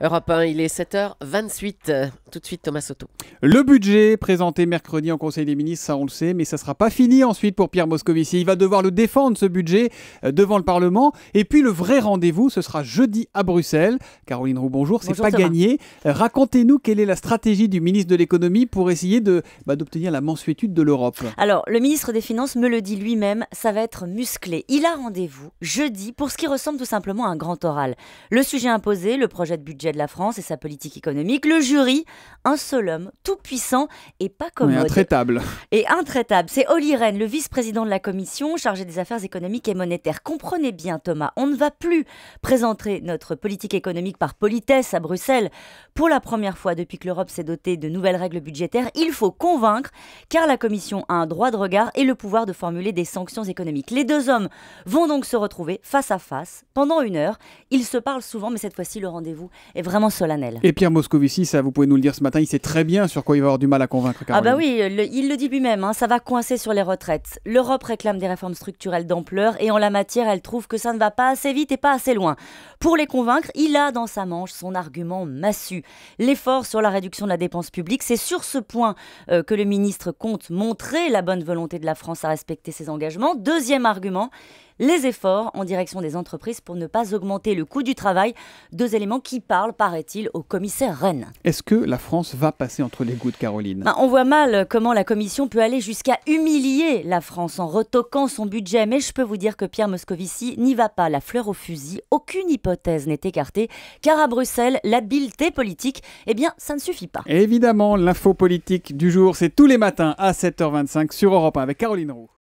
Europe 1, il est 7h28. Tout de suite, Thomas Soto. Le budget présenté mercredi en Conseil des ministres, ça on le sait, mais ça ne sera pas fini ensuite pour Pierre Moscovici. Il va devoir le défendre, ce budget, euh, devant le Parlement. Et puis le vrai rendez-vous, ce sera jeudi à Bruxelles. Caroline Roux, bonjour, c'est pas gagné. Euh, racontez-nous quelle est la stratégie du ministre de l'économie pour essayer bah, d'obtenir la mansuétude de l'Europe. Alors, le ministre des Finances me le dit lui-même, ça va être musclé. Il a rendez-vous jeudi pour ce qui ressemble tout simplement à un grand oral. Le sujet imposé, le projet de budget de la France et sa politique économique. Le jury, un seul homme, tout puissant et pas commode. Mais intraitable. Et intraitable. C'est Olly Rehn, le vice-président de la commission chargée des affaires économiques et monétaires. Comprenez bien, Thomas, on ne va plus présenter notre politique économique par politesse à Bruxelles. Pour la première fois depuis que l'Europe s'est dotée de nouvelles règles budgétaires, il faut convaincre, car la commission a un droit de regard et le pouvoir de formuler des sanctions économiques. Les deux hommes vont donc se retrouver face à face pendant une heure. Ils se parlent souvent, mais cette fois-ci, le rendez-vous est vraiment solennel. Et Pierre Moscovici, ça vous pouvez nous le dire ce matin, il sait très bien sur quoi il va avoir du mal à convaincre Caroline. Ah bah oui, euh, il le dit lui-même, hein, ça va coincer sur les retraites. L'Europe réclame des réformes structurelles d'ampleur et en la matière, elle trouve que ça ne va pas assez vite et pas assez loin. Pour les convaincre, il a dans sa manche son argument massu. L'effort sur la réduction de la dépense publique, c'est sur ce point euh, que le ministre compte montrer la bonne volonté de la France à respecter ses engagements. Deuxième argument, les efforts en direction des entreprises pour ne pas augmenter le coût du travail, deux éléments qui parlent, paraît-il, au commissaire Rennes. Est-ce que la France va passer entre les de Caroline ben, On voit mal comment la Commission peut aller jusqu'à humilier la France en retoquant son budget, mais je peux vous dire que Pierre Moscovici n'y va pas la fleur au fusil, aucune hypothèse n'est écartée, car à Bruxelles, l'habileté politique, eh bien, ça ne suffit pas. évidemment, l'info politique du jour, c'est tous les matins à 7h25 sur Europe avec Caroline Roux.